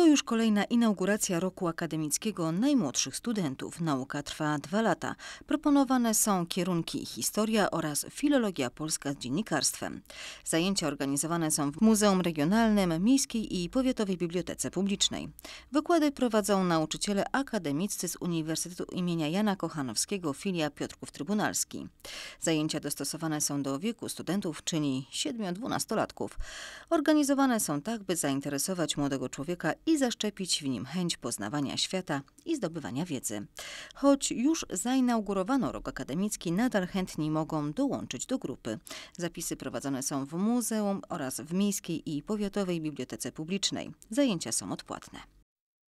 To już kolejna inauguracja roku akademickiego najmłodszych studentów. Nauka trwa dwa lata. Proponowane są kierunki historia oraz filologia polska z dziennikarstwem. Zajęcia organizowane są w Muzeum Regionalnym, Miejskiej i Powiatowej Bibliotece Publicznej. Wykłady prowadzą nauczyciele akademicy z Uniwersytetu imienia Jana Kochanowskiego, filia Piotrków Trybunalski. Zajęcia dostosowane są do wieku studentów, czyli 7-12 latków. Organizowane są tak, by zainteresować młodego człowieka i i zaszczepić w nim chęć poznawania świata i zdobywania wiedzy. Choć już zainaugurowano rok akademicki, nadal chętni mogą dołączyć do grupy. Zapisy prowadzone są w muzeum oraz w Miejskiej i Powiatowej Bibliotece Publicznej. Zajęcia są odpłatne.